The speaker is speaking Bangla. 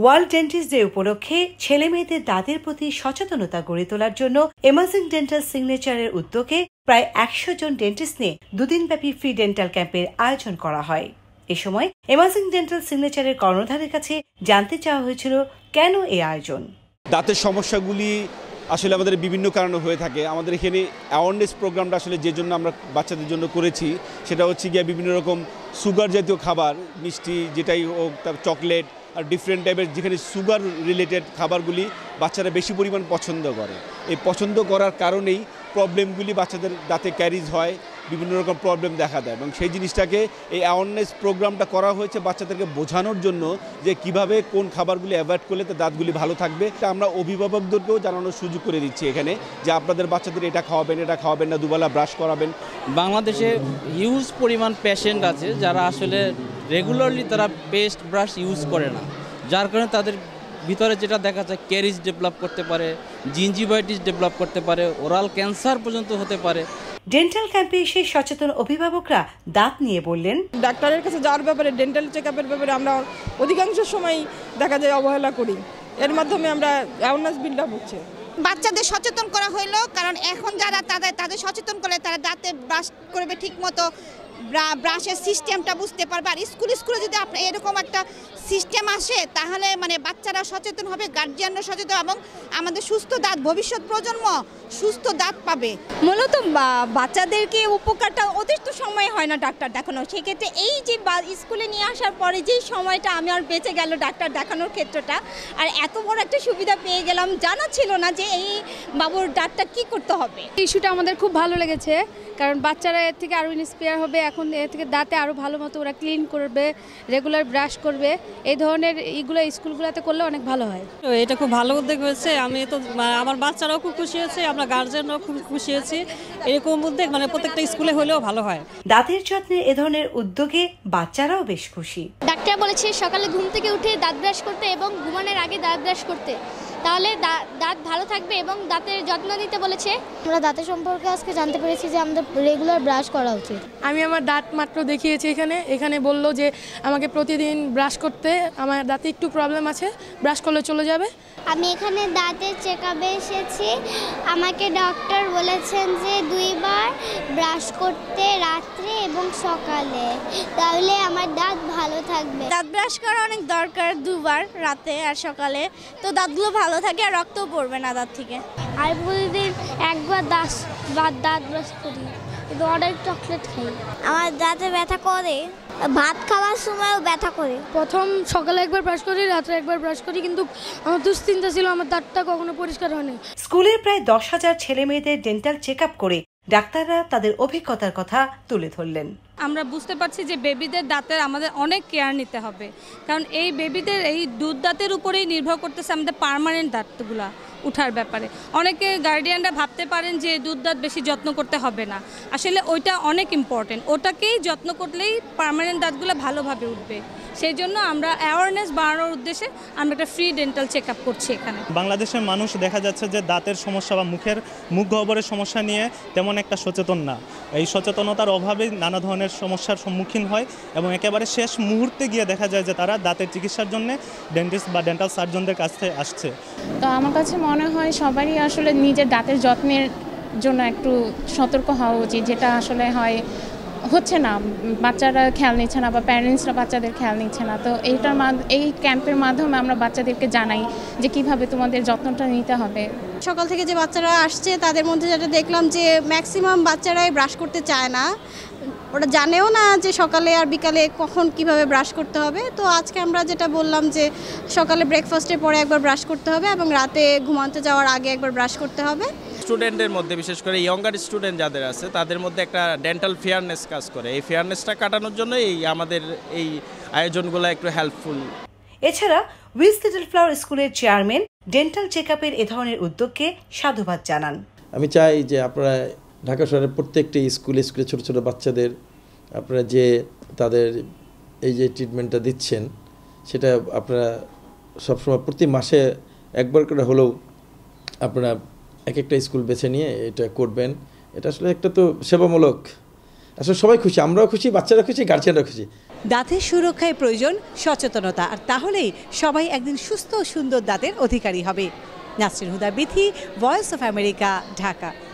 ওয়ার্ল্ড ডেন্টিস্ট ডে উপলক্ষে ছেলে মেয়েদের দাঁতের প্রতি সচেতনতা গড়ে তোলার জন্য এমাজিং ডেন্টাল সিগনেচারের উদ্যোগে প্রায় একশো জন ডেন্টিস্ট নিয়ে দুদিনব্যাপী ফ্রি ডেন্টাল ক্যাম্পের আয়োজন করা হয় এ সময় এমাজিং ডেন্টাল সিগনেচারের কর্ণধারের কাছে জানতে চাওয়া হয়েছিল কেন এ আয়োজন দাঁতের সমস্যাগুলি আসলে আমাদের বিভিন্ন কারণে হয়ে থাকে আমাদের এখানে অ্যাওয়ারনেস প্রোগ্রামটা আসলে যে জন্য আমরা বাচ্চাদের জন্য করেছি সেটা হচ্ছে গিয়ে বিভিন্ন রকম সুগার জাতীয় খাবার মিষ্টি যেটাই হোক তার চকলেট ডিফারেন্ট টাইপের যেখানে সুগার রিলেটেড খাবারগুলি বাচ্চারা বেশি পরিমাণ পছন্দ করে এই পছন্দ করার কারণেই প্রবলেমগুলি বাচ্চাদের দাঁতে ক্যারিজ হয় বিভিন্ন রকম প্রবলেম দেখা দেয় এবং সেই জিনিসটাকে এই অ্যাওয়ারনেস প্রোগ্রামটা করা হয়েছে বাচ্চাদেরকে বোঝানোর জন্য যে কিভাবে কোন খাবারগুলি অ্যাভয়েড করলে তার দাঁতগুলি ভালো থাকবে তা আমরা অভিভাবকদেরকেও জানানোর সুযোগ করে দিচ্ছি এখানে যে আপনাদের বাচ্চাদের এটা খাওয়াবেন এটা খাওয়াবেন না দুবেলা ব্রাশ করাবেন বাংলাদেশে হিউজ পরিমাণ পেশেন্ট আছে যারা আসলে রেগুলারলি তারা পেস্ট ব্রাশ ইউজ করে না যার কারণে তাদের ভিতরে যেটা দেখা যায় ক্যারিজ ডেভেলপ করতে পারে জিঞ্জিবাইটিস ডেভেলপ করতে পারে ওরাল ক্যান্সার পর্যন্ত হতে পারে ডেন্টাল ক্যাম্পে এসে সচেতন অভিভাবকরা দাঁত নিয়ে বললেন ডাক্তারের কাছে যাওয়ার ব্যাপারে ডেন্টাল চেক আপের ব্যাপারে আমরা অধিকাংশ সময় দেখা যায় অবহেলা করি এর মাধ্যমে আমরা অ্যাওয়ারনেস বিল্ড আপ হচ্ছে বাচ্চাদের সচেতন করা হইলো কারণ এখন যারা তাদের তাদের সচেতন করে তারা দাঁতে ব্রাশ করবে ঠিক মতো ব্রাশের সিস্টেমটা বুঝতে পারবে আর স্কুল স্কুলে যদি আপনার এরকম একটা সিস্টেম আসে তাহলে মানে বাচ্চারা সচেতন হবে গার্জিয়ানরা সচেতন এবং আমাদের সুস্থ দাঁত ভবিষ্যৎ প্রজন্ম সুস্থ দাঁত পাবে মূলত বাচ্চাদেরকে উপকারটা অতিরিক্ত সময় হয় না ডাক্তার দেখানো সেক্ষেত্রে এই যে স্কুলে নিয়ে আসার পরে যেই সময়টা আমি আর বেঁচে গেল ডাক্তার দেখানোর ক্ষেত্রটা আর এত বড় একটা সুবিধা পেয়ে গেলাম জানা ছিল না যে এই বাবুর ডাক্তার কি করতে হবে ইস্যুটা আমাদের খুব ভালো লেগেছে কারণ বাচ্চারা এর থেকে আরও ইন্সপায়ার হবে এখন এ থেকে দাঁতে আরও ভালো মতো ওরা ক্লিন করবে রেগুলার ব্রাশ করবে এই ধরনের ইগুলো স্কুলগুলোতে করলে অনেক ভালো হয় এটা খুব ভালো উদ্যোগ হয়েছে আমি তো আমার বাচ্চারাও খুব খুশি হয়েছে আমরা গার্জেনরাও খুব খুশি হয়েছি এরকম উদ্যোগ মানে প্রত্যেকটা স্কুলে হলেও ভালো হয় দাঁতের যত্নে এ ধরনের উদ্যোগে বাচ্চারাও বেশ খুশি ডাক্তার বলেছে সকালে ঘুম থেকে উঠে দাঁত ব্রাশ করতে এবং ঘুমানোর আগে দাঁত ব্রাশ করতে তাহলে দাঁত ভালো থাকবে এবং দাঁতের যত্ন নিতে বলেছে আমরা দাঁতের সম্পর্কে আজকে জানতে পেরেছি যে আমাদের রেগুলার ব্রাশ করা উচিত আমি আমার দাঁত মাত্র দেখিয়েছি এখানে এখানে বলল যে আমাকে প্রতিদিন ব্রাশ করতে আমার দাঁতে একটু প্রবলেম আছে ব্রাশ করলে চলে যাবে আমি এখানে দাঁতের চেক আপে এসেছি আমাকে ডক্টর বলেছেন যে দুইবার ব্রাশ করতে রাত্রে এবং সকালে তাহলে আমার দাঁত ভালো থাকবে দাঁত ব্রাশ করা অনেক দরকার দুবার রাতে আর সকালে তো দাঁতগুলো ভালো ভালো থাকে আর রক্ত পড়বে না দাঁত থেকে আমি প্রতিদিন একবার দাঁত দাঁত ব্রাশ করি কিন্তু অনেক চকলেট খাই আমার দাঁতে ব্যথা করে ভাত খাওয়ার সময়ও ব্যথা করে প্রথম সকালে একবার ব্রাশ করি রাত্রে একবার ব্রাশ করি কিন্তু আমার দুশ্চিন্তা ছিল আমার দাঁতটা কখনো পরিষ্কার হয়নি স্কুলের প্রায় দশ হাজার ছেলে মেয়েদের ডেন্টাল চেক করে ডাক্তাররা তাদের অভিজ্ঞতার কথা তুলে ধরলেন আমরা বুঝতে পারছি যে বেবিদের দাঁতের আমাদের অনেক কেয়ার নিতে হবে কারণ এই বেবিদের এই দুধ দাঁতের উপরেই নির্ভর করতেছে আমাদের পারমানেন্ট দাঁতগুলা উঠার ব্যাপারে অনেকে গার্ডিয়ানরা ভাবতে পারেন যে দুধ দাঁত বেশি যত্ন করতে হবে না আসলে ওইটা অনেক ইম্পর্টেন্ট ওটাকেই যত্ন করলেই পারমানেন্ট দাঁতগুলো ভালোভাবে উঠবে সেই জন্য আমরা অ্যাওয়ারনেস বাড়ানোর উদ্দেশ্যে আমরা একটা ফ্রি ডেন্টাল চেক আপ করছি এখানে বাংলাদেশের মানুষ দেখা যাচ্ছে যে দাঁতের সমস্যা বা মুখের মুখ গহ্বরের সমস্যা নিয়ে তেমন একটা সচেতন না এই সচেতনতার অভাবে নানা ধরনের ধরনের সমস্যার সম্মুখীন হয় এবং একেবারে শেষ মুহূর্তে গিয়ে দেখা যায় যে তারা দাঁতের চিকিৎসার জন্য ডেন্টিস্ট বা ডেন্টাল সার্জনদের কাছে আসছে তো আমার কাছে মনে হয় সবারই আসলে নিজের দাঁতের যত্নের জন্য একটু সতর্ক হওয়া উচিত যেটা আসলে হয় হচ্ছে না বাচ্চারা খেয়াল নিচ্ছে না বা প্যারেন্টসরা বাচ্চাদের খেয়াল নিচ্ছে না তো এইটার এই ক্যাম্পের মাধ্যমে আমরা বাচ্চাদেরকে জানাই যে কিভাবে তোমাদের যত্নটা নিতে হবে সকাল থেকে যে বাচ্চারা আসছে তাদের মধ্যে যেটা দেখলাম যে ম্যাক্সিমাম বাচ্চারাই ব্রাশ করতে চায় না ওরা জানেও না যে সকালে আর বিকালে কখন কিভাবে ব্রাশ করতে হবে তো আজকে আমরা যেটা বললাম যে সকালে ব্রেকফাস্টের পরে একবার ব্রাশ করতে হবে এবং রাতে ঘুমাতে যাওয়ার আগে একবার ব্রাশ করতে হবে স্টুডেন্টদের মধ্যে বিশেষ করে ইয়ঙ্গার স্টুডেন্ট যাদের আছে তাদের মধ্যে একটা ডেন্টাল ফেয়ারনেস কাজ করে এই ফেয়ারনেসটা কাটানোর জন্য এই আমাদের এই আয়োজনগুলো একটু হেল্পফুল এছাড়া উইস লিটল ফ্লাওয়ার স্কুলের চেয়ারম্যান ডেন্টাল চেকআপের এ ধরনের উদ্যোগকে সাধুবাদ জানান আমি চাই যে আপনারা ঢাকা শহরের প্রত্যেকটা স্কুলে স্কুলে ছোটো ছোটো বাচ্চাদের আপনারা যে তাদের এই যে ট্রিটমেন্টটা দিচ্ছেন সেটা আপনারা সবসময় প্রতি মাসে একবার করে হলেও আপনারা এক একটা স্কুল বেছে নিয়ে এটা করবেন এটা আসলে একটা তো সেবামূলক আসলে সবাই খুশি আমরাও খুশি বাচ্চারা খুশি গার্জিয়ানরা খুশি দাঁতের সুরক্ষায় প্রয়োজন সচেতনতা আর তাহলেই সবাই একদিন সুস্থ ও সুন্দর দাঁতের অধিকারী হবে Nasrin Huda Bithi voice of America Dhaka